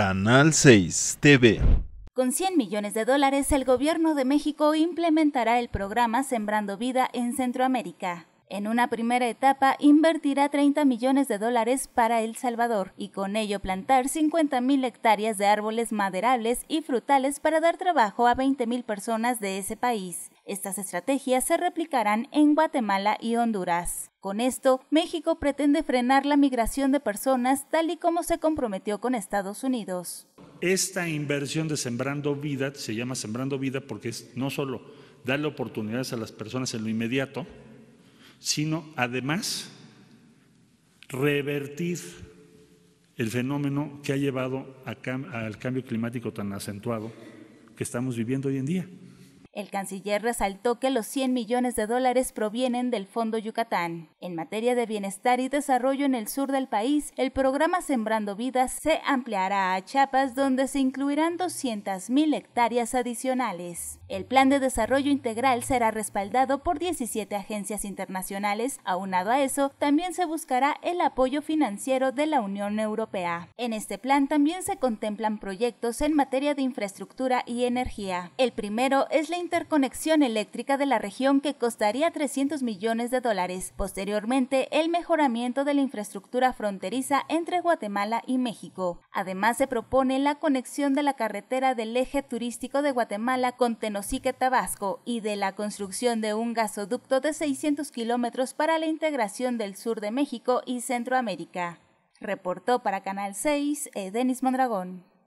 Canal 6 TV. Con 100 millones de dólares, el gobierno de México implementará el programa Sembrando Vida en Centroamérica. En una primera etapa invertirá 30 millones de dólares para El Salvador y con ello plantar 50 mil hectáreas de árboles maderables y frutales para dar trabajo a 20 mil personas de ese país. Estas estrategias se replicarán en Guatemala y Honduras. Con esto, México pretende frenar la migración de personas tal y como se comprometió con Estados Unidos. Esta inversión de Sembrando Vida se llama Sembrando Vida porque es no solo darle oportunidades a las personas en lo inmediato, sino además revertir el fenómeno que ha llevado al cambio climático tan acentuado que estamos viviendo hoy en día. El canciller resaltó que los 100 millones de dólares provienen del Fondo Yucatán. En materia de bienestar y desarrollo en el sur del país, el programa Sembrando Vidas se ampliará a Chiapas, donde se incluirán 200.000 hectáreas adicionales. El plan de desarrollo integral será respaldado por 17 agencias internacionales. Aunado a eso, también se buscará el apoyo financiero de la Unión Europea. En este plan también se contemplan proyectos en materia de infraestructura y energía. El primero es la interconexión eléctrica de la región que costaría 300 millones de dólares. Posteriormente, el mejoramiento de la infraestructura fronteriza entre Guatemala y México. Además, se propone la conexión de la carretera del eje turístico de Guatemala con Tenosique, Tabasco, y de la construcción de un gasoducto de 600 kilómetros para la integración del sur de México y Centroamérica. Reportó para Canal 6 Denis Mondragón.